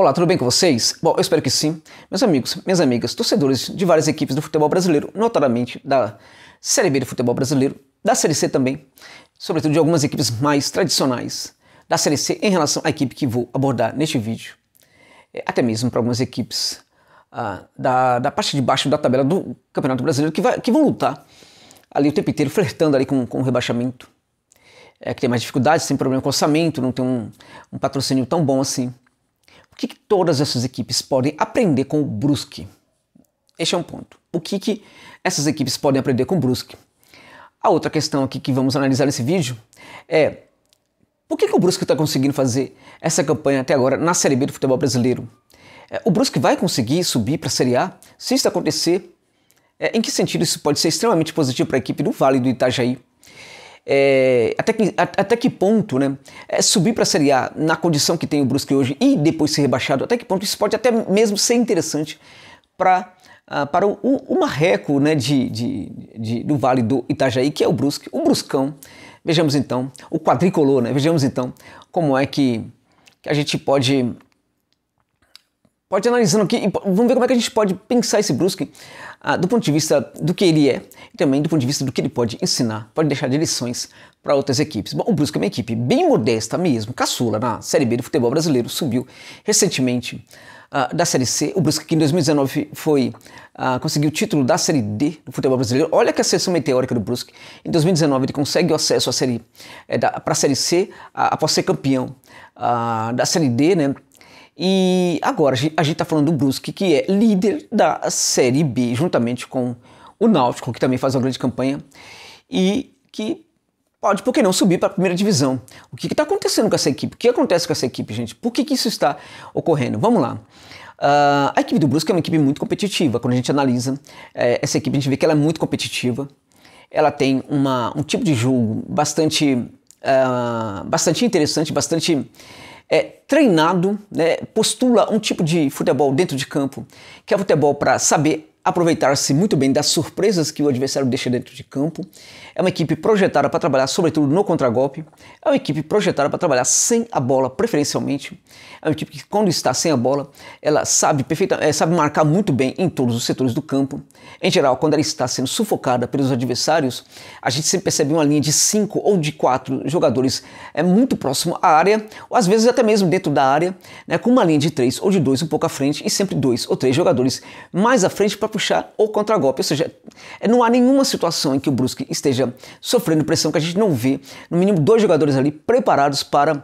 Olá, tudo bem com vocês? Bom, eu espero que sim. Meus amigos, minhas amigas, torcedores de várias equipes do futebol brasileiro, notadamente da Série B do futebol brasileiro, da Série C também, sobretudo de algumas equipes mais tradicionais da Série C em relação à equipe que vou abordar neste vídeo. É, até mesmo para algumas equipes ah, da, da parte de baixo da tabela do Campeonato Brasileiro que, vai, que vão lutar ali o tempo inteiro, flertando ali com, com o rebaixamento. É, que tem mais dificuldades, tem problema com orçamento, não tem um, um patrocínio tão bom assim que, que todas essas equipes podem aprender com o Brusque? Este é um ponto. O que, que essas equipes podem aprender com o Brusque? A outra questão aqui que vamos analisar nesse vídeo é por que, que o Brusque está conseguindo fazer essa campanha até agora na Série B do futebol brasileiro? É, o Brusque vai conseguir subir para a Série A? Se isso acontecer, é, em que sentido isso pode ser extremamente positivo para a equipe do Vale do Itajaí, é, até, que, a, até que ponto, né? É, subir para a Série A na condição que tem o Brusque hoje e depois ser rebaixado, até que ponto isso pode até mesmo ser interessante ah, para para o, o, marreco né, de, de, de, do Vale do Itajaí, que é o Brusque, o Bruscão. Vejamos então, o quadricolor, né? Vejamos então como é que, que a gente pode pode analisando aqui, vamos ver como é que a gente pode pensar esse Brusque ah, do ponto de vista do que ele é e também do ponto de vista do que ele pode ensinar, pode deixar de lições para outras equipes. Bom, o Brusque é uma equipe bem modesta mesmo, caçula na Série B do futebol brasileiro, subiu recentemente ah, da Série C. O Brusque que em 2019 foi ah, conseguiu o título da Série D do futebol brasileiro. Olha que ascensão meteórica do Brusque. Em 2019 ele consegue o acesso Série é, eh, para a Série C após ser campeão ah, da Série D, né? E agora a gente está falando do Brusque, que é líder da Série B, juntamente com o Náutico, que também faz uma grande campanha e que pode, por que não, subir para a primeira divisão. O que está acontecendo com essa equipe? O que acontece com essa equipe, gente? Por que, que isso está ocorrendo? Vamos lá. Uh, a equipe do Brusque é uma equipe muito competitiva. Quando a gente analisa é, essa equipe, a gente vê que ela é muito competitiva. Ela tem uma, um tipo de jogo bastante, uh, bastante interessante, bastante é, treinado, né, postula um tipo de futebol dentro de campo, que é futebol para saber aproveitar se muito bem das surpresas que o adversário deixa dentro de campo. É uma equipe projetada para trabalhar, sobretudo no contragolpe. É uma equipe projetada para trabalhar sem a bola, preferencialmente. É uma equipe que, quando está sem a bola, ela sabe, perfeita, é, sabe marcar muito bem em todos os setores do campo. Em geral, quando ela está sendo sufocada pelos adversários, a gente sempre percebe uma linha de cinco ou de quatro jogadores é muito próximo à área, ou às vezes até mesmo dentro da área, né, com uma linha de três ou de dois um pouco à frente e sempre dois ou três jogadores mais à frente para puxar ou contragolpe. Ou seja, não há nenhuma situação em que o Brusque esteja sofrendo pressão que a gente não vê, no mínimo, dois jogadores ali preparados para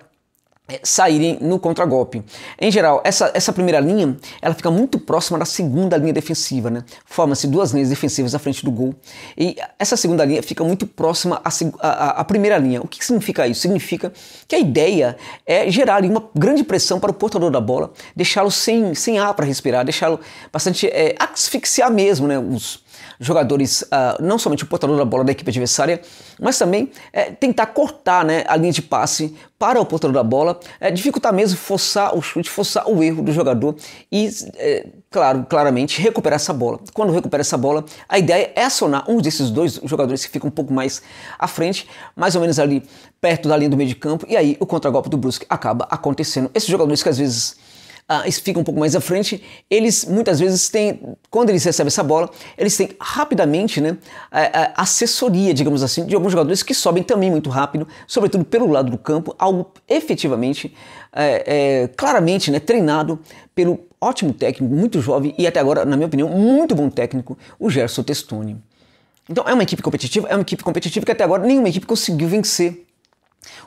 é, saírem no contragolpe. Em geral, essa, essa primeira linha ela fica muito próxima da segunda linha defensiva, né? Forma-se duas linhas defensivas à frente do gol e essa segunda linha fica muito próxima à, à, à primeira linha. O que significa isso? Significa que a ideia é gerar uma grande pressão para o portador da bola, deixá-lo sem, sem ar para respirar, deixá-lo bastante é, asfixiar mesmo, né? Os, jogadores, uh, não somente o portador da bola da equipe adversária, mas também é, tentar cortar né, a linha de passe para o portador da bola, é, dificultar mesmo, forçar o chute, forçar o erro do jogador e, é, claro, claramente, recuperar essa bola. Quando recupera essa bola, a ideia é acionar um desses dois jogadores que fica um pouco mais à frente, mais ou menos ali perto da linha do meio de campo, e aí o contragolpe do Brusque acaba acontecendo. Esses jogadores que às vezes ah, isso fica um pouco mais à frente, eles muitas vezes têm, quando eles recebem essa bola, eles têm rapidamente né, a, a assessoria, digamos assim, de alguns jogadores que sobem também muito rápido, sobretudo pelo lado do campo, algo efetivamente, é, é, claramente né, treinado pelo ótimo técnico, muito jovem e até agora, na minha opinião, muito bom técnico, o Gerson Testoni. Então é uma equipe competitiva, é uma equipe competitiva que até agora nenhuma equipe conseguiu vencer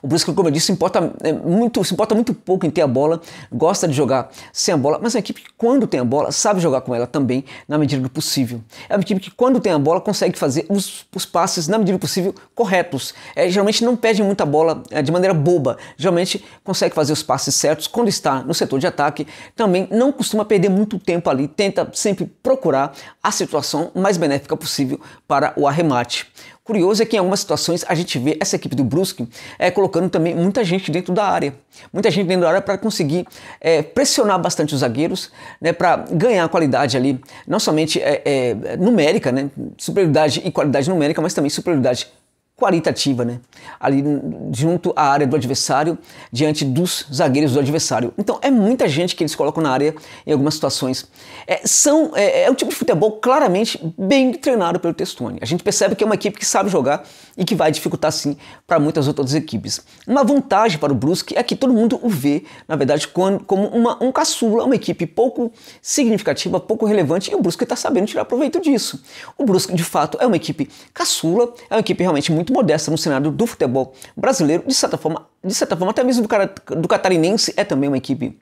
o Brusque, como eu disse, importa, é, muito, se importa muito pouco em ter a bola, gosta de jogar sem a bola, mas é uma equipe que quando tem a bola sabe jogar com ela também na medida do possível. É uma equipe que quando tem a bola consegue fazer os, os passes na medida do possível corretos. É, geralmente não perde muita bola é, de maneira boba, geralmente consegue fazer os passes certos quando está no setor de ataque. Também não costuma perder muito tempo ali, tenta sempre procurar a situação mais benéfica possível para o arremate. Curioso é que em algumas situações a gente vê essa equipe do Brusque é, colocando também muita gente dentro da área. Muita gente dentro da área para conseguir é, pressionar bastante os zagueiros, né, para ganhar qualidade ali, não somente é, numérica, né, superioridade e qualidade numérica, mas também superioridade qualitativa, né? Ali junto à área do adversário, diante dos zagueiros do adversário. Então é muita gente que eles colocam na área em algumas situações. É, são, é, é um tipo de futebol claramente bem treinado pelo Testoni. A gente percebe que é uma equipe que sabe jogar e que vai dificultar sim para muitas outras equipes. Uma vantagem para o Brusque é que todo mundo o vê, na verdade, como uma, um caçula, uma equipe pouco significativa, pouco relevante e o Brusque está sabendo tirar proveito disso. O Brusque, de fato, é uma equipe caçula, é uma equipe realmente muito muito modesta no cenário do futebol brasileiro, de certa forma, de certa forma até mesmo do, do catarinense é também uma equipe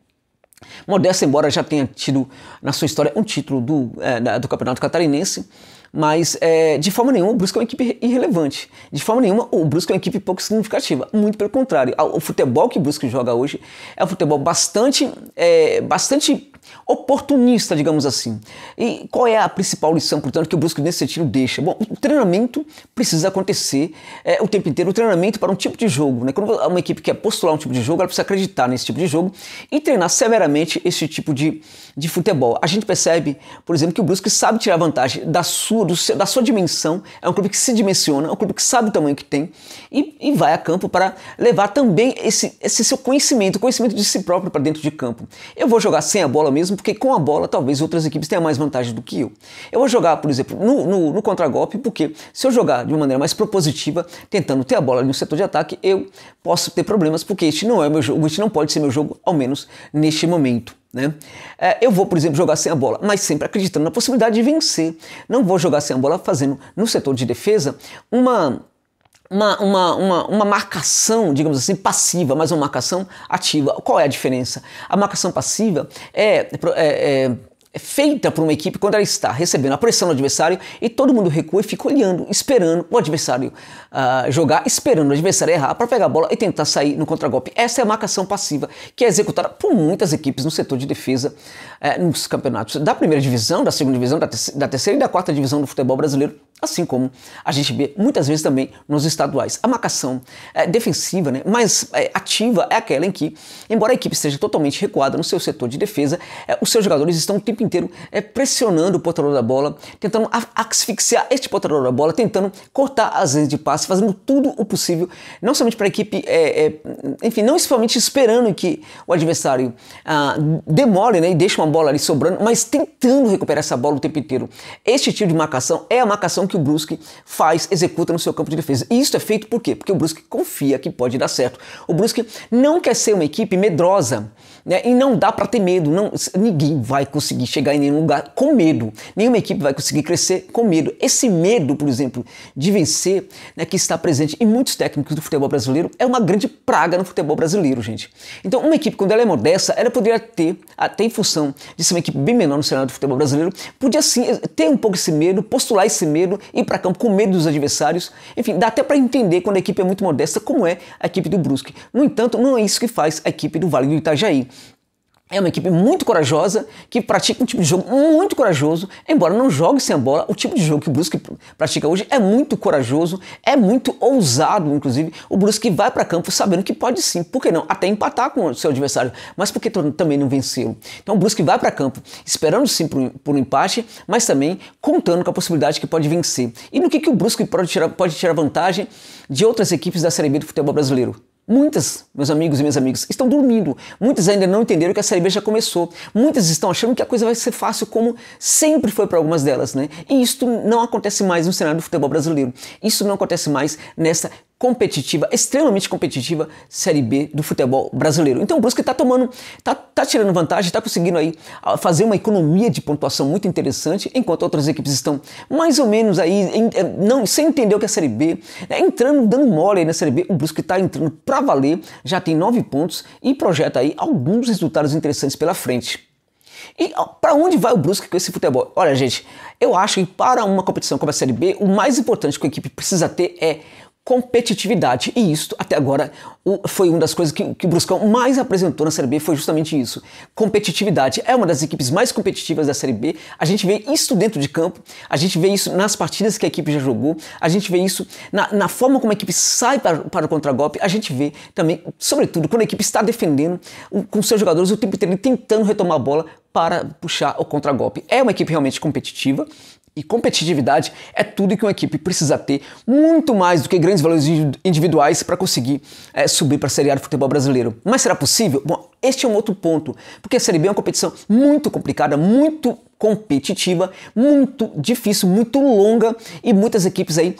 modesta, embora já tenha tido na sua história um título do, é, do Campeonato Catarinense, mas é, de forma nenhuma o Brusque é uma equipe irrelevante. De forma nenhuma o Brusque é uma equipe pouco significativa. Muito pelo contrário, o futebol que o Brusque joga hoje é um futebol bastante, é, bastante oportunista, digamos assim. E qual é a principal lição, portanto, que o Brusque nesse sentido deixa? Bom, o treinamento precisa acontecer é, o tempo inteiro, o treinamento para um tipo de jogo. Né? Quando uma equipe quer postular um tipo de jogo, ela precisa acreditar nesse tipo de jogo e treinar severamente esse tipo de, de futebol. A gente percebe, por exemplo, que o Brusque sabe tirar vantagem da sua, seu, da sua dimensão, é um clube que se dimensiona, é um clube que sabe o tamanho que tem e, e vai a campo para levar também esse, esse seu conhecimento, o conhecimento de si próprio para dentro de campo. Eu vou jogar sem a bola mesmo, porque com a bola talvez outras equipes tenham mais vantagem do que eu. Eu vou jogar, por exemplo, no, no, no contragolpe, porque se eu jogar de uma maneira mais propositiva, tentando ter a bola no setor de ataque, eu posso ter problemas, porque este não é meu jogo, este não pode ser meu jogo, ao menos neste momento. Né? É, eu vou, por exemplo, jogar sem a bola, mas sempre acreditando na possibilidade de vencer. Não vou jogar sem a bola fazendo no setor de defesa uma uma, uma, uma, uma, marcação, digamos assim, passiva, mas uma marcação ativa. Qual é a diferença? A marcação passiva é, é, é, é feita por uma equipe quando ela está recebendo a pressão do adversário e todo mundo recua e fica olhando, esperando o adversário uh, jogar, esperando o adversário errar para pegar a bola e tentar sair no contragolpe. Essa é a marcação passiva que é executada por muitas equipes no setor de defesa uh, nos campeonatos da primeira divisão, da segunda divisão, da, te da terceira e da quarta divisão do futebol brasileiro assim como a gente vê muitas vezes também nos estaduais. A marcação é, defensiva, né, mais é, ativa, é aquela em que, embora a equipe esteja totalmente recuada no seu setor de defesa, é, os seus jogadores estão o tempo inteiro é, pressionando o portador da bola, tentando asfixiar este portador da bola, tentando cortar as vezes de passe, fazendo tudo o possível, não somente para a equipe, é, é, enfim, não somente esperando que o adversário ah, demore né, e deixe uma bola ali sobrando, mas tentando recuperar essa bola o tempo inteiro. Este tipo de marcação é a marcação que que o Brusque faz, executa no seu campo de defesa. E isso é feito por quê? Porque o Brusque confia que pode dar certo. O Brusque não quer ser uma equipe medrosa. Né? E não dá para ter medo. Não, ninguém vai conseguir chegar em nenhum lugar com medo. Nenhuma equipe vai conseguir crescer com medo. Esse medo, por exemplo, de vencer, né, que está presente em muitos técnicos do futebol brasileiro, é uma grande praga no futebol brasileiro, gente. Então, uma equipe, quando ela é modesta, ela poderia ter, até em função de ser uma equipe bem menor no cenário do futebol brasileiro, podia sim eh, ter um pouco esse medo, postular esse medo, ir para campo com medo dos adversários. Enfim, dá até para entender quando a equipe é muito modesta, como é a equipe do Brusque. No entanto, não é isso que faz a equipe do Vale do Itajaí. É uma equipe muito corajosa, que pratica um tipo de jogo muito corajoso, embora não jogue sem a bola. O tipo de jogo que o Brusque pratica hoje é muito corajoso, é muito ousado, inclusive. O Brusque vai para campo sabendo que pode sim, por que não? Até empatar com o seu adversário, mas por que também não vencê-lo? Então o Brusque vai para campo esperando sim por, por um empate, mas também contando com a possibilidade que pode vencer. E no que, que o Brusque pode tirar, pode tirar vantagem de outras equipes da Série B do futebol brasileiro? Muitas, meus amigos e minhas amigas, estão dormindo. Muitas ainda não entenderam que a série B já começou. Muitas estão achando que a coisa vai ser fácil, como sempre foi para algumas delas, né? E isso não acontece mais no cenário do futebol brasileiro. Isso não acontece mais nessa competitiva, extremamente competitiva Série B do futebol brasileiro. Então o Brusque está tomando, está tá tirando vantagem, está conseguindo aí ah, fazer uma economia de pontuação muito interessante, enquanto outras equipes estão mais ou menos aí, em, eh, não, sem entender o que é Série B, né, entrando, dando mole aí na Série B, o Brusque está entrando para valer, já tem nove pontos e projeta aí alguns resultados interessantes pela frente. E para onde vai o Brusque com esse futebol? Olha, gente, eu acho que para uma competição como a Série B, o mais importante que a equipe precisa ter é competitividade. E isso, até agora, foi uma das coisas que, que o Bruscão mais apresentou na Série B, foi justamente isso. Competitividade. É uma das equipes mais competitivas da Série B. A gente vê isso dentro de campo, a gente vê isso nas partidas que a equipe já jogou, a gente vê isso na, na forma como a equipe sai para, para o contragolpe, a gente vê também, sobretudo, quando a equipe está defendendo com seus jogadores o tempo inteiro tentando retomar a bola para puxar o contragolpe. É uma equipe realmente competitiva, e competitividade é tudo que uma equipe precisa ter, muito mais do que grandes valores individuais para conseguir é, subir para a Série A do futebol brasileiro. Mas será possível? Bom, este é um outro ponto, porque a Série B é uma competição muito complicada, muito competitiva, muito difícil, muito longa e muitas equipes aí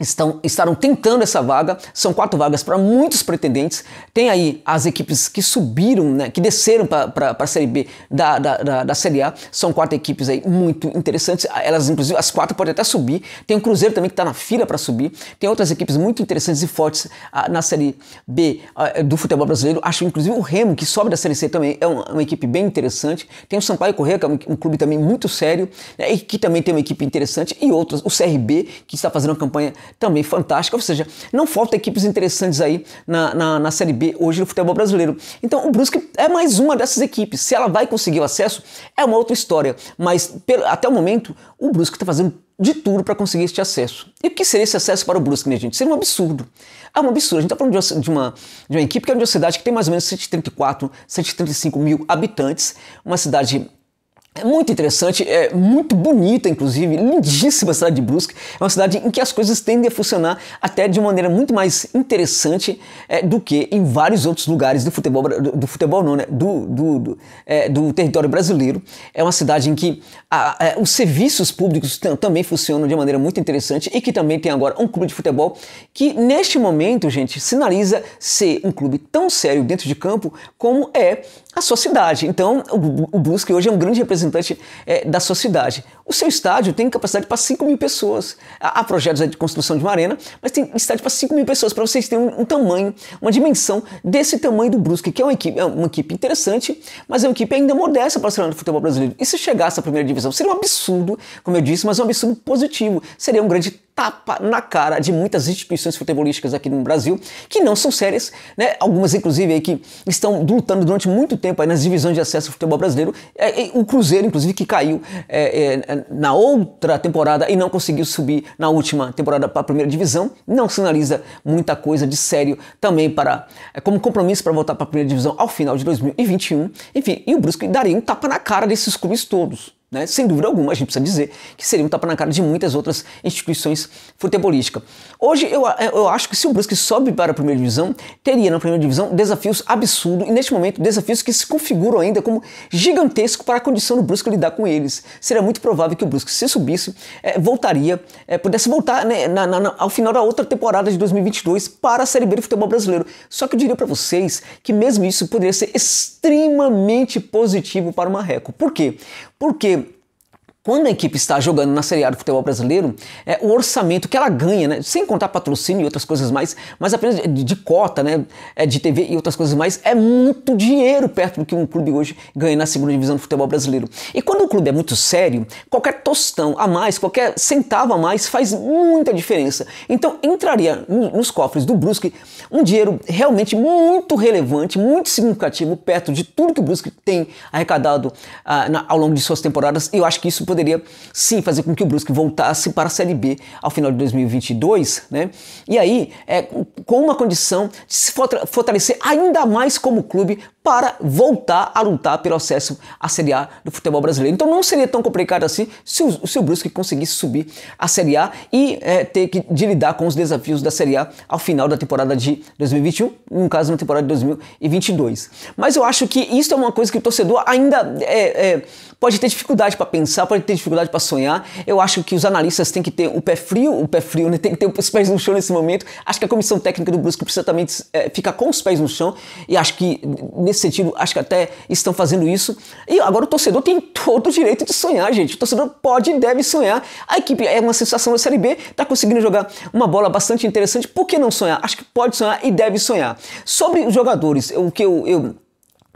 estão, estarão tentando essa vaga. São quatro vagas para muitos pretendentes. Tem aí as equipes que subiram, né, que desceram para a Série B da, da, da, da, Série A. São quatro equipes aí muito interessantes. Elas, inclusive, as quatro podem até subir. Tem o Cruzeiro também que está na fila para subir. Tem outras equipes muito interessantes e fortes na Série B do futebol brasileiro. Acho, inclusive, o Remo, que sobe da Série C também, é uma, uma equipe bem interessante. Tem o Sampaio Correia, que é um, um clube também muito sério, né, e que também tem uma equipe interessante. E outras, o CRB, que está fazendo uma campanha também fantástica. Ou seja, não falta equipes interessantes aí na, na, na Série B hoje no futebol brasileiro. Então o Brusque é mais uma dessas equipes. Se ela vai conseguir o acesso, é uma outra história. Mas até o momento, o Brusque está fazendo de tudo para conseguir este acesso. E o que seria esse acesso para o Brusque, minha gente? Seria um absurdo. É um absurdo. A gente está falando de uma, de, uma, de uma equipe que é uma cidade que tem mais ou menos 134, 135 mil habitantes, uma cidade é muito interessante, é muito bonita, inclusive, lindíssima a cidade de Brusque. É uma cidade em que as coisas tendem a funcionar até de maneira muito mais interessante é, do que em vários outros lugares do futebol, do, do futebol não, né? Do, do, do, é, do, território brasileiro. É uma cidade em que a, a, é, os serviços públicos também funcionam de maneira muito interessante e que também tem agora um clube de futebol que, neste momento, gente, sinaliza ser um clube tão sério dentro de campo como é a sua cidade. Então, o, o Brusque hoje é um grande representante representante é, da sua cidade. O seu estádio tem capacidade para 5 mil pessoas. Há projetos de construção de uma arena, mas tem estádio para 5 mil pessoas, para vocês terem um, um, tamanho, uma dimensão desse tamanho do Brusque, que é uma equipe, é uma equipe interessante, mas é uma equipe ainda modesta para o futebol brasileiro. E se chegasse à primeira divisão, seria um absurdo, como eu disse, mas um absurdo positivo. Seria um grande tapa na cara de muitas instituições futebolísticas aqui no Brasil, que não são sérias, né? algumas inclusive aí que estão lutando durante muito tempo nas divisões de acesso ao futebol brasileiro, é, o Cruzeiro inclusive que caiu é, é, na outra temporada e não conseguiu subir na última temporada para a primeira divisão, não sinaliza muita coisa de sério também para é, como compromisso para voltar para a primeira divisão ao final de 2021, enfim, e o Brusque daria um tapa na cara desses clubes todos. Né? Sem dúvida alguma, a gente precisa dizer que seria um tapa na cara de muitas outras instituições futebolísticas. Hoje, eu, eh, eu acho que se o Brusque sobe para a primeira divisão, teria na primeira divisão desafios absurdos e, neste momento, desafios que se configuram ainda como gigantesco para a condição do Brusque lidar com eles. Seria muito provável que o Brusque, se subisse, é, voltaria, é, pudesse voltar né, na, na, ao final da outra temporada de 2022 para a Série B do futebol brasileiro. Só que eu diria para vocês que, mesmo isso, poderia ser extremamente positivo para o Marreco. Por quê? Porque quando a equipe está jogando na Série A do futebol brasileiro, é, o orçamento que ela ganha, né, sem contar patrocínio e outras coisas mais, mas apenas de, de cota, né, é, de TV e outras coisas mais, é muito dinheiro perto do que um clube hoje ganha na segunda divisão do futebol brasileiro. E quando o clube é muito sério, qualquer tostão a mais, qualquer centavo a mais faz muita diferença. Então entraria nos cofres do Brusque um dinheiro realmente muito relevante, muito significativo, perto de tudo que o Brusque tem arrecadado ah, na, ao longo de suas temporadas. E eu acho que isso poderia sim fazer com que o Brusque voltasse para a Série B ao final de 2022, né? E aí, é, com uma condição de se fortalecer ainda mais como clube para voltar a lutar pelo acesso à Série A do futebol brasileiro. Então não seria tão complicado assim se o, se o Brusque conseguisse subir à Série A e é, ter que de lidar com os desafios da Série A ao final da temporada de 2021, no caso na temporada de 2022. Mas eu acho que isso é uma coisa que o torcedor ainda é, é, pode ter dificuldade para pensar, pode ter dificuldade para sonhar. Eu acho que os analistas têm que ter o pé frio, o pé frio, né? tem que ter os pés no chão nesse momento. Acho que a comissão técnica do Brusque precisa também é, ficar com os pés no chão e acho que nesse nesse sentido, acho que até estão fazendo isso. E agora o torcedor tem todo o direito de sonhar, gente. O torcedor pode e deve sonhar. A equipe é uma sensação da Série B, está conseguindo jogar uma bola bastante interessante. Por que não sonhar? Acho que pode sonhar e deve sonhar. Sobre os jogadores, o que eu, eu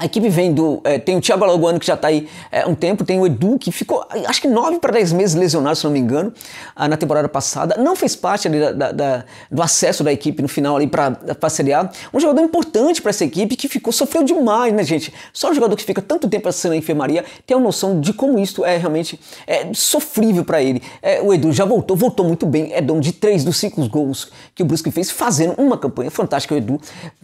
a equipe vem do. É, tem o Thiago Alagoano que já está aí há eh, é, um tempo, tem o Edu que ficou eh, acho que 9 para 10 meses lesionado, se não me engano, ah, na temporada passada. Não fez parte da, da, da, do acesso da equipe no final ali para a Série A. Um jogador importante para essa equipe que ficou, sofreu demais, né, gente? Só um jogador que fica tanto tempo assim na enfermaria tem uma noção de como isto é realmente é, sofrível para ele. É, o Edu já voltou, voltou muito bem, é dono de três dos cinco gols que o Brusque fez, fazendo uma campanha fantástica. O Edu,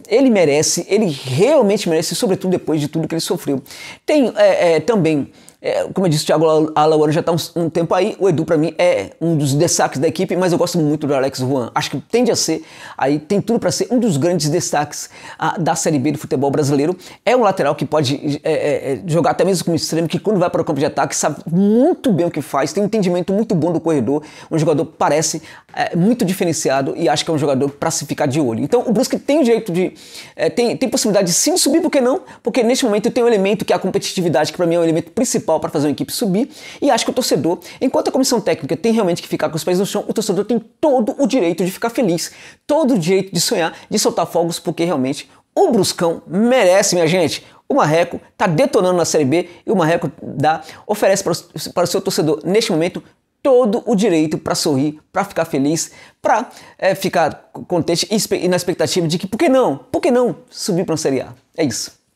ele merece, ele realmente merece, sobretudo depois depois de tudo que ele sofreu. Tem é, é, também é, como eu disse, o Thiago Alaúano já está um, um, tempo aí. O Edu, para mim, é um dos destaques da equipe, mas eu gosto muito do Alex Juan. Acho que tende a ser, aí tem tudo para ser um dos grandes destaques a, ah, da Série B do futebol brasileiro. É um lateral que pode é, é, é jogar até mesmo como extremo, que quando vai para o campo de ataque sabe muito bem o que faz, tem um entendimento muito bom do corredor. Um jogador parece é, muito diferenciado e acho que é um jogador para se ficar de olho. Então, o Brusque tem o direito de. É, tem, tem possibilidade sim de subir, por que não? Porque neste momento tem um elemento que é a competitividade, que para mim é um elemento principal principal para fazer uma equipe subir. E acho que o torcedor, enquanto a comissão técnica tem realmente que ficar com os pés no chão, o torcedor tem todo o direito de ficar feliz, todo o direito de sonhar, de soltar fogos, porque realmente o Bruscão merece, minha gente. O Marreco está detonando na Série B e o Marreco dá, oferece para, para o seu torcedor, neste momento, todo o direito para sorrir, para ficar feliz, para é, eh, ficar contente e, e na expectativa de que, por que não? Por que não subir para uma Série A? É isso.